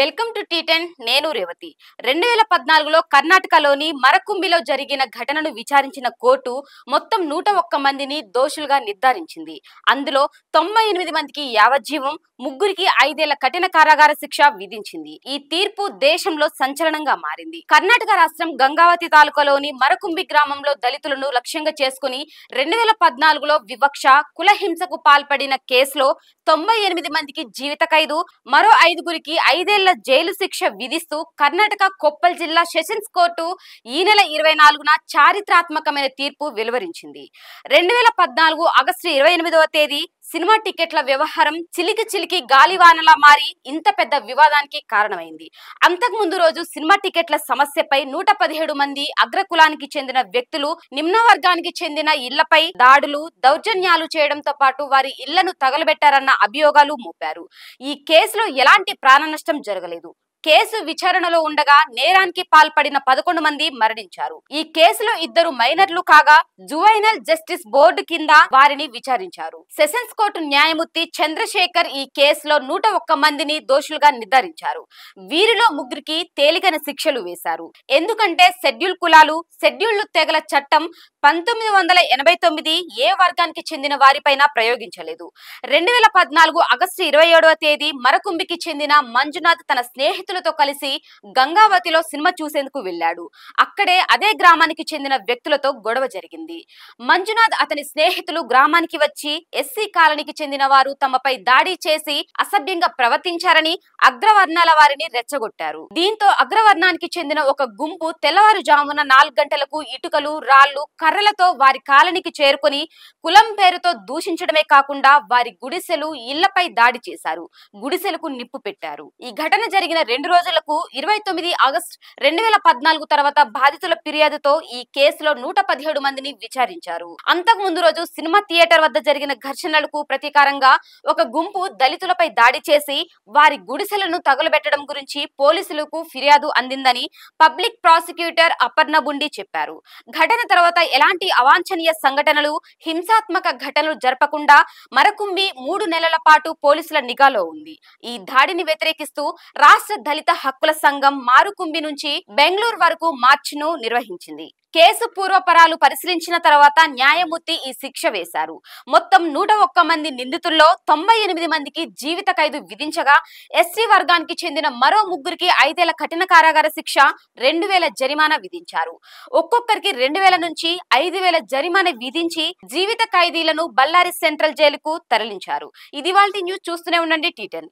welcome to tea ten నేను రేవతి రెండు వేల పద్నాలుగులో కర్ణాటకలోని మరకుంబిలో జరిగిన ఘటనను విచారించిన కోర్టు మొత్తం నూట ఒక్క మందిని దోషులుగా నిర్ధారించింది అందులో తొంభై ఎనిమిది మందికి యావజ్జీవం ముగ్గురికి ఐదేళ్ల కఠిన కారాగార శిక్ష విధించింది ఈ తీర్పు దేశంలో సంచలనంగా మారింది కర్ణాటక రాష్ట్రం గంగావతి తాలూకాలోని మరకుంబి గ్రామంలో దళితులను లక్ష్యంగా చేసుకుని రెండు వేల పద్నాలుగులో వివక్ష కులహింసకు పాల్పడిన కేసులో తొంభై ఎనిమిది మందికి జీవిత ఖైదు మరో ఐదుగురికి ఐదేళ్ల ఏళ్ల జైలు శిక్ష విధిస్తూ కర్ణాటక కొప్పల్ జిల్లా సెషన్స్ కోర్టు ఈ నెల ఇరవై నాలుగున చారిత్రాత్మకమైన తీర్పు వెలువరించింది రెండు వేల పద్నాలుగు ఆగస్టు ఇరవై ఎనిమిదవ తేదీ సినిమా టికెట్ల వ్యవహారం చిలికి చిలికి గాలివానలా మారి ఇంత పెద్ద వివాదానికి కారణమైంది అంతకుముందు రోజు సినిమా టికెట్ల సమస్యపై నూట పదిహేడు మంది అగ్రకులానికి చెందిన వ్యక్తులు నిమ్న వర్గానికి చెందిన ఇళ్లపై దాడులు దౌర్జన్యాలు చేయడంతో పాటు వారి ఇళ్లను తగలబెట్టారన్న అభియోగాలు మోపారు ఈ కేసులో ఎలాంటి ప్రాణ నష్టం జరగలేదు కేసు విచారణలో ఉండగా నేరానికి పాల్పడిన పదకొండు మంది మరణించారు ఈ కేసులో ఇద్దరు మైనర్లు కాగా జువైనల్ జస్టిస్ బోర్డు కింద వారిని విచారించారు సెషన్స్ కోర్టు న్యాయమూర్తి చంద్రశేఖర్ ఈ కేసులో నూట ఒక్క మందిని దోషులుగా నిర్ధారించారు వీరిలో ముగ్గురికి తేలికైన శిక్షలు వేశారు ఎందుకంటే షెడ్యూల్ కులాలు షెడ్యూల్ తెగల చట్టం పంతొమ్మిది వందల ఎనభై తొమ్మిది ఏ వర్గానికి చెందిన వారిపైన ప్రయోగించలేదు రెండు వేల పద్నాలుగు ఆగస్టు ఇరవై ఏడవ తేదీ మరకుంబికి చెందిన మంజునాథ్ తన స్నేహితు స్నేహితులతో కలిసి గంగావతిలో సినిమా చూసేందుకు వెళ్ళాడు అక్కడే అదే గ్రామానికి చెందిన వ్యక్తులతో గొడవ జరిగింది మంజునాథ్ అతని స్నేహితులు గ్రామానికి వచ్చి ఎస్సీ కాలనీకి చెందిన వారు తమపై దాడి చేసి అసభ్యంగా ప్రవర్తించారని అగ్రవర్ణాల వారిని రెచ్చగొట్టారు దీంతో అగ్రవర్ణానికి చెందిన ఒక గుంపు తెల్లవారుజామున నాలుగు గంటలకు ఇటుకలు రాళ్లు కర్రలతో వారి కాలనీకి చేరుకుని కులం పేరుతో దూషించడమే కాకుండా వారి గుడిసెలు ఇళ్లపై దాడి చేశారు గుడిసెలకు నిప్పు పెట్టారు ఈ ఘటన జరిగిన రెండు రోజులకు ఇరవై తొమ్మిది ఆగస్టు రెండు వేల పద్నాలుగు తర్వాత బాధితుల ఫిర్యాదుతో ఈ కేసులో నూట పదిహేడు మందిని విచారించారు అంతకు ముందు రోజు సినిమా థియేటర్ వద్ద జరిగిన ఘర్షణలకు ప్రతీకారంగా ఒక గుంపు దళితులపై దాడి చేసి వారి గుడిసెలను తగులబెట్టడం గురించి పోలీసులకు ఫిర్యాదు అందిందని పబ్లిక్ ప్రాసిక్యూటర్ అపర్ణ బుండి చెప్పారు ఘటన తర్వాత ఎలాంటి అవాంఛనీయ సంఘటనలు హింసాత్మక ఘటనలు జరపకుండా మరకుంబి మూడు నెలల పాటు పోలీసుల నిఘాలో ఉంది ఈ దాడిని వ్యతిరేకిస్తూ రాష్ట్ర దళిత హక్కుల సంఘం మారుకుంబి నుంచి బెంగళూరు వరకు మార్చ్ ను నిర్వహించింది కేసు పూర్వపరాలు పరిశీలించిన తర్వాత న్యాయమూర్తి ఈ శిక్ష వేశారు మొత్తం నూట ఒక్క మంది నిందితుల్లో తొంభై ఎనిమిది మందికి జీవిత ఖైదు విధించగా ఎస్సీ వర్గానికి చెందిన మరో ముగ్గురికి ఐదేళ్ల కఠిన కారాగార శిక్ష రెండు వేల జరిమానా విధించారు ఒక్కొక్కరికి రెండు వేల నుంచి ఐదు వేల జరిమానా విధించి జీవిత ఖైదీలను బళ్ళారి సెంట్రల్ జైలుకు తరలించారు ఇది వాళ్ళ న్యూస్ చూస్తూనే ఉండండి టీటెన్